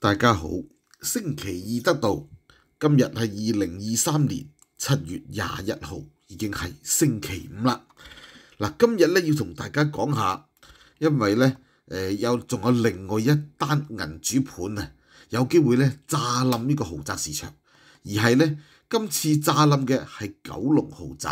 大家好，星期二得到今日系二零二三年七月廿一号，已经系星期五啦。嗱，今日咧要同大家讲下，因为咧诶有仲有另外一单银主盘啊，有机会咧炸冧呢个豪宅市场，而系咧今次炸冧嘅系九龙豪宅。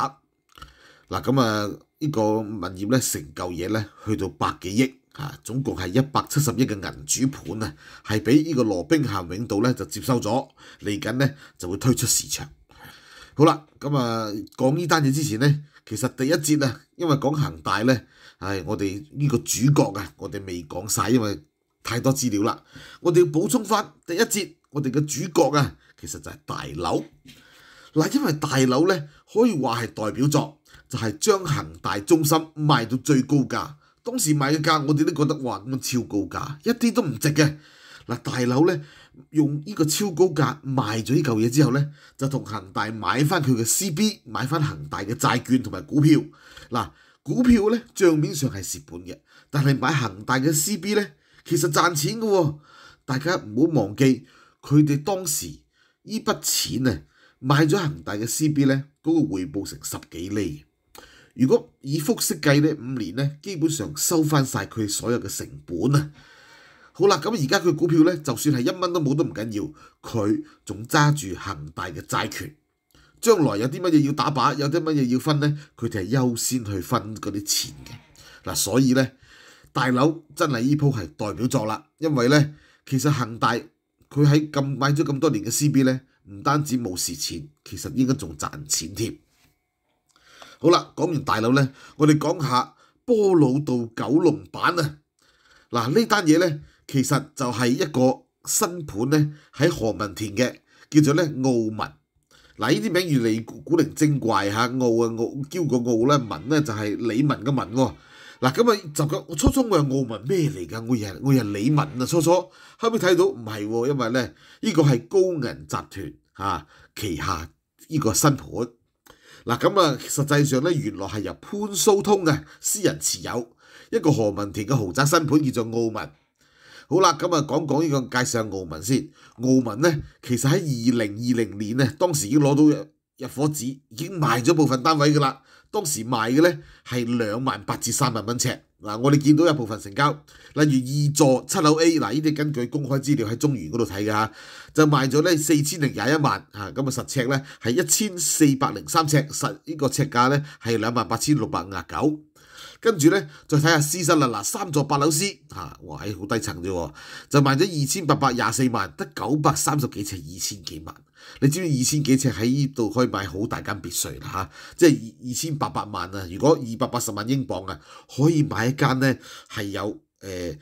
嗱，咁啊呢个物业咧成旧嘢咧去到百几亿。啊，總共係一百七十億嘅銀主盤啊，係俾呢個羅兵咸永道咧就接收咗，嚟緊咧就會推出市場。好啦，咁啊講呢單嘢之前咧，其實第一節啊，因為講恒大咧，係我哋呢個主角啊，我哋未講曬，因為太多資料啦，我哋要補充翻第一節，我哋嘅主角啊，其實就係大樓。嗱，因為大樓咧可以話係代表作，就係將恒大中心賣到最高價。當時買嘅價，我哋都覺得哇咁超高價，一啲都唔值嘅。嗱，大佬咧用呢個超高價賣咗呢嚿嘢之後咧，就同恒大買翻佢嘅 CB，買翻恒大嘅債券同埋股票。嗱，股票咧帳面上係蝕本嘅，但係買恒大嘅 CB 咧其實賺錢嘅。大家唔好忘記，佢哋當時呢筆錢啊買咗恒大嘅 CB 咧，嗰個回報成十幾厘。如果以複式計咧，五年咧基本上收翻曬佢所有嘅成本啊！好啦，咁而家佢股票咧，就算係一蚊都冇都唔緊要，佢仲揸住恒大嘅債權，將來有啲乜嘢要打靶，有啲乜嘢要分咧，佢哋係優先去分嗰啲錢嘅嗱。所以咧，大樓真係呢鋪係代表作啦，因為咧其實恒大佢喺咁買咗咁多年嘅 C B 咧，唔單止冇蝕錢，其實應該仲賺錢添。好啦，講完大佬咧，我哋講下波老道九龍版啊！嗱，呢單嘢咧，其實就係一個新盤咧，喺何文田嘅，叫做咧澳文。嗱，呢啲名越嚟古靈精怪嚇，澳啊澳，叫個澳咧文咧就係李文嘅文喎。嗱，咁啊就咁，我初初我話澳文咩嚟㗎？我係我係李文啊，初初後屘睇到唔係喎，因為咧呢個係高銀集團嚇旗下呢個新盤。嗱咁啊，實際上咧，原來係由潘蘇通嘅私人持有一個何文田嘅豪宅新盤，叫做奧文。好啦，咁啊，講講呢個介紹下奧文先。奧文咧，其實喺二零二零年咧，當時已經攞到。一伙子已經賣咗部分單位㗎啦，當時賣嘅咧係兩萬八至三萬蚊尺嗱，我哋見到一部分成交，例如二座七樓 A 嗱，呢啲根據公開資料喺中原嗰度睇嘅就賣咗咧四千零廿一萬嚇，咁啊實尺咧係一千四百零三尺，實呢個尺價咧係兩萬八千六百五廿九。跟住咧，再睇下私室啦嗱，三座八樓私嚇哇唉，好低層啫，就賣咗二千八百廿四萬，得九百三十幾尺，二千幾萬。你知唔知二千幾尺喺呢度可以買好大間別墅啦？即係二千八百萬啊！如果二百八十萬英镑啊，可以買一間咧係有誒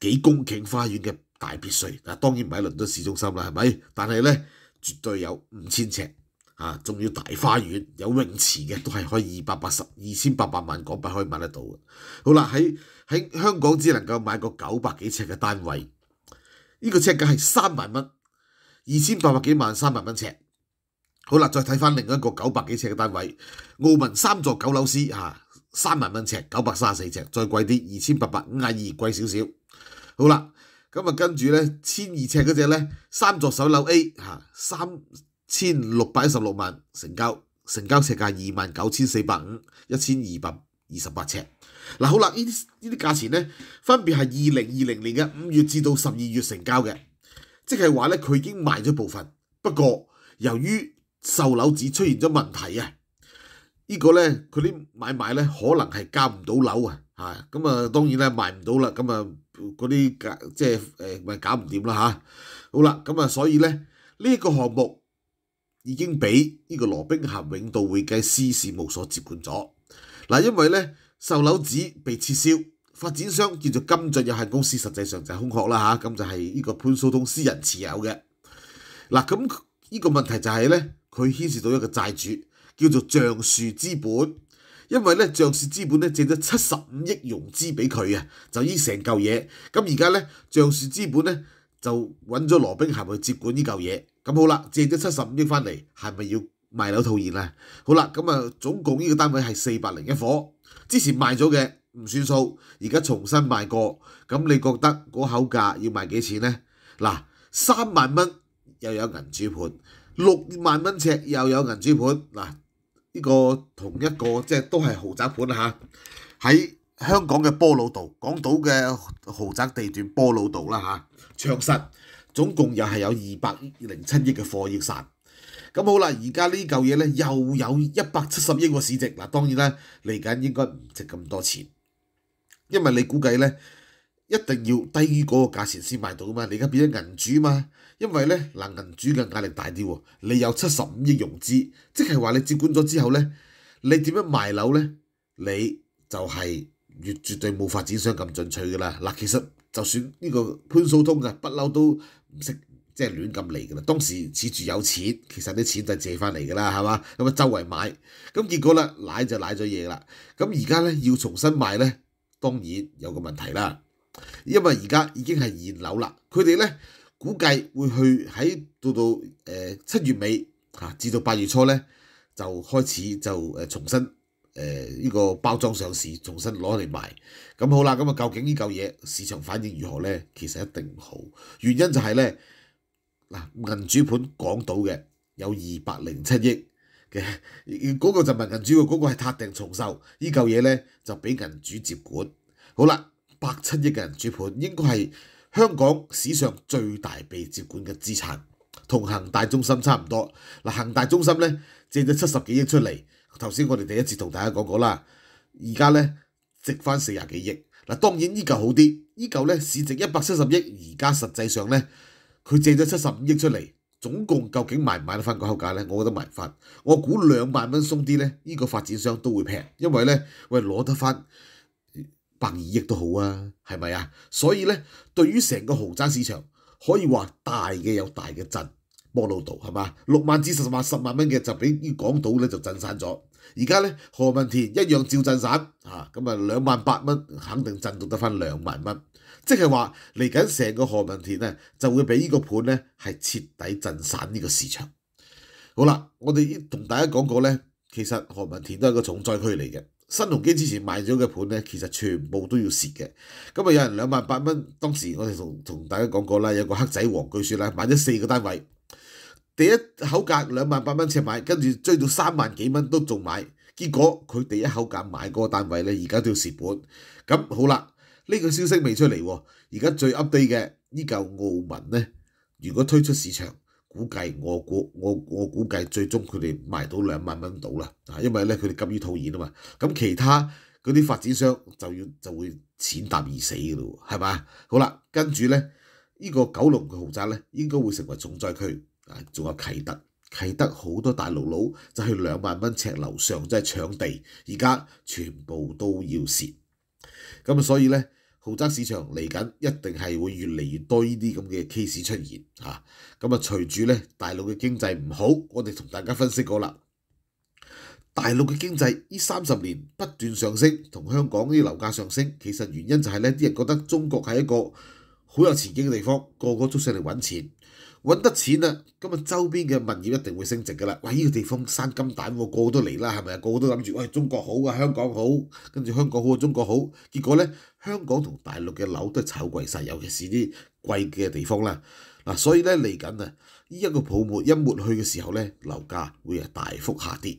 幾公頃花園嘅大別墅。嗱，當然唔喺倫敦市中心啦，係咪？但係咧，絕對有五千尺。啊，仲要大花園有泳池嘅，都係可以二百八十二千八百萬港幣可以買得到嘅。好啦，喺喺香港只能夠買個九百幾尺嘅單位，呢個尺價係三萬蚊，二千八百幾萬三萬蚊尺。好啦，再睇翻另一個九百幾尺嘅單位，澳門三座九樓 C 嚇，三萬蚊尺九百三十四尺，再貴啲二千八百五廿二貴少少。好啦，咁啊跟住咧千二尺嗰只咧三座首樓 A 嚇三。千六百一十六万成交，成交尺价二万九千四百五，一千二百二十八尺。嗱，好啦，呢啲呢啲价钱咧，分别系二零二零年嘅五月至到十二月成交嘅，即系话咧佢已经卖咗部分。不过由于售楼只出现咗问题啊，呢个咧佢啲买卖咧可能系交唔到楼啊，吓咁啊，当然咧卖唔到啦，咁啊嗰啲即系诶咪搞唔掂啦吓。好啦，咁啊所以咧呢个项目。已經俾呢個羅冰涵永道會計師事務所接管咗。嗱，因為咧售樓紙被撤銷，發展商叫做金爵有限公司，實際上就空殼啦嚇，咁就係呢個潘蘇通私人持有嘅。嗱，咁呢個問題就係咧，佢牽涉到一個債主叫做橡樹資本，因為咧橡樹資本咧借咗七十五億融資俾佢啊，就依成嚿嘢。咁而家咧橡樹資本咧就揾咗羅冰涵去接管呢嚿嘢。咁好啦，借咗七十五億翻嚟，係咪要賣樓套現咧？好啦，咁啊總共呢個單位係四百零一伙，之前賣咗嘅唔算數，而家重新賣過，咁你覺得嗰口價要賣幾錢呢？嗱，三萬蚊又有銀珠盤，六萬蚊尺又有銀珠盤，嗱，呢個同一個即係都係豪宅盤啦嚇，喺香港嘅波老道，港島嘅豪宅地段波老道啦嚇，長實。總共又係有二百零七億嘅貨要散。咁好啦，而家呢嚿嘢咧又有一百七十億個市值，嗱當然咧嚟緊應該唔值咁多錢，因為你估計咧一定要低於嗰個價錢先買到啊嘛，你而家變咗銀主嘛，因為咧嗱銀主嘅壓力大啲喎，你有七十五億融資，即係話你接管咗之後咧，你點樣賣樓咧，你就係越絕對冇發展商咁進取噶啦，嗱其實就算呢個潘素通嘅不嬲都。唔識即係亂咁嚟㗎啦！當時恃住有錢，其實啲錢就借翻嚟㗎啦，係嘛？咁啊周圍買，咁結果咧，奶就奶咗嘢啦。咁而家咧要重新買咧，當然有個問題啦，因為而家已經係現樓啦。佢哋咧估計會去喺到到七月尾至到八月初咧就開始就重新。誒呢個包裝上市，重新攞嚟賣，咁好啦。咁啊，究竟呢嚿嘢市場反應如何咧？其實一定唔好，原因就係咧，嗱銀主盤港島嘅有二百零七億嘅，嗰個就唔係銀主嘅，嗰個係塔定重售。呢嚿嘢咧就俾銀主接管。好啦，百七億嘅銀主盤應該係香港史上最大被接管嘅資產，同恒大中心差唔多。嗱，恒大中心咧借咗七十幾億出嚟。頭先我哋第一次同大家講過啦，而家咧值翻四廿幾億，嗱當然依嚿好啲，依嚿咧市值一百七十億，而家實際上咧佢借咗七十五億出嚟，總共究竟買唔買得翻個口價咧？我覺得賣翻，我估兩萬蚊松啲咧，依個發展商都會平，因為咧喂攞得翻百二億都好啊，係咪啊？所以咧，對於成個豪宅市場，可以話大嘅有大嘅震。摩路道係嘛六萬至十萬十萬蚊嘅就俾港島咧就震散咗。而家咧何文田一樣照震散嚇咁啊，兩萬八蚊肯定震到得翻兩萬蚊，即係話嚟緊成個何文田咧就會俾呢個盤咧係徹底震散呢個市場。好啦，我哋同大家講過咧，其實何文田都係個重災區嚟嘅。新鴻基之前賣咗嘅盤咧，其實全部都要蝕嘅。咁啊，有人兩萬八蚊，當時我哋同同大家講過啦，有個黑仔王，據說啦，買咗四個單位。第一口價兩萬八蚊尺買，跟住追到三萬幾蚊都仲買，結果佢第一口價買嗰個單位咧，而家都要蝕本。咁好啦，呢個消息未出嚟，而家最 update 嘅呢嚿澳文咧，如果推出市場，估計我估我我估計最終佢哋賣到兩萬蚊到啦，啊，因為咧佢哋急於套現啊嘛。咁其他嗰啲發展商就要就會淺踏而死嘅咯，係嘛？好啦，跟住咧呢個九龍嘅豪宅咧，應該會成為重災區。啊！仲有啟德，啟德好多大陸佬就去兩萬蚊尺樓上，即係搶地，而家全部都要蝕。咁啊，所以咧，豪宅市場嚟緊一定係會越嚟越多呢啲咁嘅 case 出現嚇。咁啊，隨住咧大陸嘅經濟唔好，我哋同大家分析過啦，大陸嘅經濟呢三十年不斷上升，同香港呢樓價上升，其實原因就係咧啲人覺得中國係一個好有前景嘅地方，個個都上嚟揾錢。揾得錢啦，咁啊周邊嘅物業一定會升值噶啦。喂，呢個地方生金蛋，個個都嚟啦，係咪啊？個個都諗住，喂，中國好啊，香港好，跟住香港好啊，中國好。結果咧，香港同大陸嘅樓都係炒貴曬，尤其是啲貴嘅地方啦。嗱，所以咧嚟緊啊，呢一個泡沫一沒去嘅時候咧，樓價會係大幅下跌。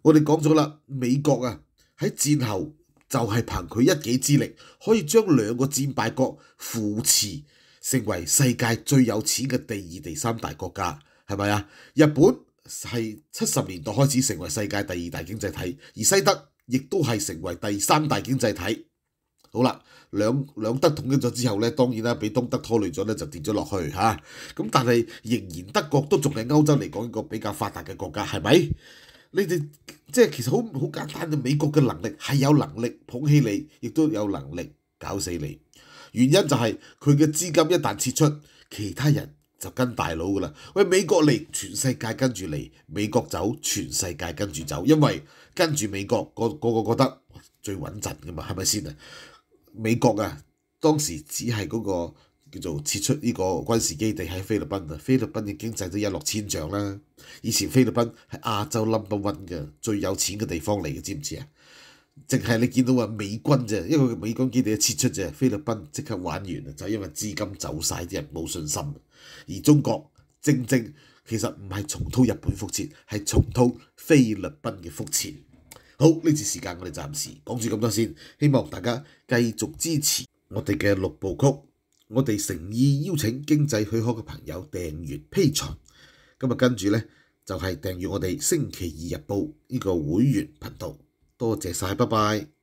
我哋講咗啦，美國啊喺戰後就係憑佢一己之力，可以將兩個戰敗國扶持。成為世界最有錢嘅第二、第三大國家，係咪啊？日本係七十年代開始成為世界第二大經濟體，而西德亦都係成為第三大經濟體。好啦，兩两德統一咗之後咧，當然啦，俾東德拖累咗咧，就跌咗落去吓。咁但係仍然德國都仲系歐洲嚟講一個比較發達嘅國家，係咪？你哋即係其實好好簡單，美國嘅能力係有能力捧起你，亦都有能力。搞死你！原因就係佢嘅資金一旦撤出，其他人就跟大佬噶啦。喂，美國嚟，全世界跟住嚟；美國走，全世界跟住走。因為跟住美國個個個覺得最穩陣噶嘛，係咪先啊？美國啊，當時只係嗰個叫做撤出呢個軍事基地喺菲律賓啊，菲律賓嘅經濟都一落千丈啦。以前菲律賓係亞洲 number one 嘅最有錢嘅地方嚟嘅，知唔知啊？淨係你見到話美軍啫，一個美軍基地一撤出啫，菲律賓即刻玩完啦，就因為資金走曬啲人冇信心。而中國正正其實唔係重蹈日本覆轍，係重蹈菲律賓嘅覆轍。好呢次時間我哋暫時講住咁多先，希望大家繼續支持我哋嘅六部曲。我哋誠意邀請經濟許可嘅朋友訂閱披藏，今日跟住咧就係訂閱我哋星期二日報呢個會員頻道。多謝晒，拜拜。